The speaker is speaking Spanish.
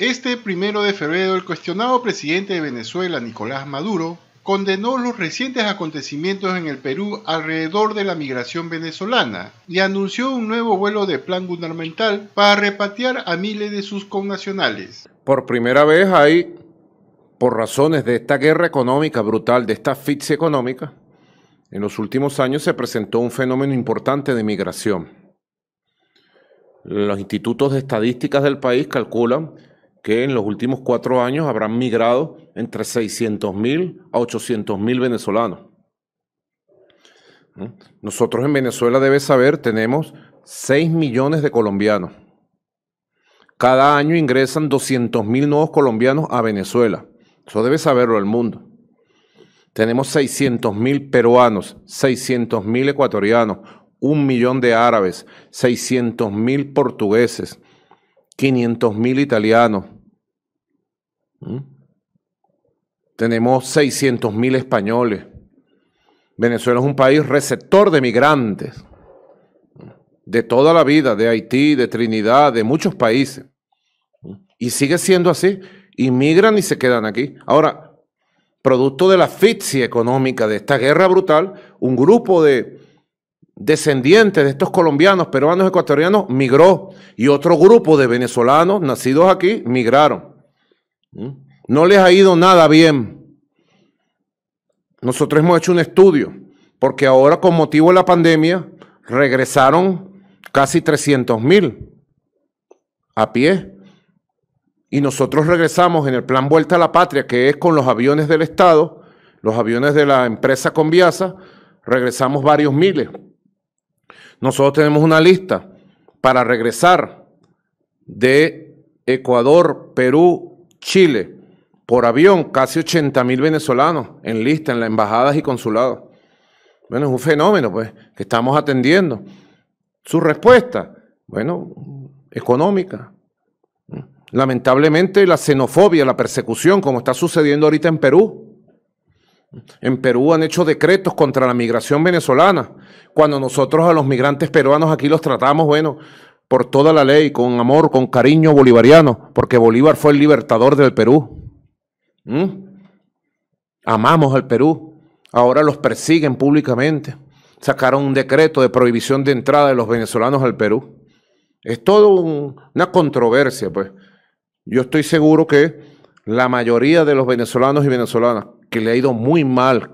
Este primero de febrero, el cuestionado presidente de Venezuela, Nicolás Maduro, condenó los recientes acontecimientos en el Perú alrededor de la migración venezolana y anunció un nuevo vuelo de plan gubernamental para repatriar a miles de sus connacionales. Por primera vez ahí, por razones de esta guerra económica brutal, de esta asfixia económica, en los últimos años se presentó un fenómeno importante de migración. Los institutos de estadísticas del país calculan que en los últimos cuatro años habrán migrado entre 600.000 a 800.000 venezolanos. ¿Mm? Nosotros en Venezuela, debe saber, tenemos 6 millones de colombianos. Cada año ingresan 200.000 nuevos colombianos a Venezuela. Eso debe saberlo el mundo. Tenemos 600.000 peruanos, 600.000 ecuatorianos, un millón de árabes, 600.000 portugueses, 500 mil italianos. ¿Mm? Tenemos 600 mil españoles. Venezuela es un país receptor de migrantes. ¿Mm? De toda la vida, de Haití, de Trinidad, de muchos países. ¿Mm? Y sigue siendo así. Inmigran y se quedan aquí. Ahora, producto de la asfixia económica de esta guerra brutal, un grupo de descendientes de estos colombianos, peruanos, ecuatorianos, migró y otro grupo de venezolanos nacidos aquí migraron. ¿Mm? No les ha ido nada bien. Nosotros hemos hecho un estudio, porque ahora con motivo de la pandemia regresaron casi 300 mil a pie. Y nosotros regresamos en el plan Vuelta a la Patria, que es con los aviones del Estado, los aviones de la empresa Conviasa, regresamos varios miles, nosotros tenemos una lista para regresar de Ecuador, Perú, Chile, por avión, casi 80 mil venezolanos en lista en las embajadas y consulados. Bueno, es un fenómeno, pues, que estamos atendiendo. Su respuesta, bueno, económica. Lamentablemente la xenofobia, la persecución, como está sucediendo ahorita en Perú, en Perú han hecho decretos contra la migración venezolana, cuando nosotros a los migrantes peruanos aquí los tratamos, bueno, por toda la ley, con amor, con cariño bolivariano, porque Bolívar fue el libertador del Perú. ¿Mm? Amamos al Perú, ahora los persiguen públicamente. Sacaron un decreto de prohibición de entrada de los venezolanos al Perú. Es todo una controversia, pues. Yo estoy seguro que la mayoría de los venezolanos y venezolanas que le ha ido muy mal,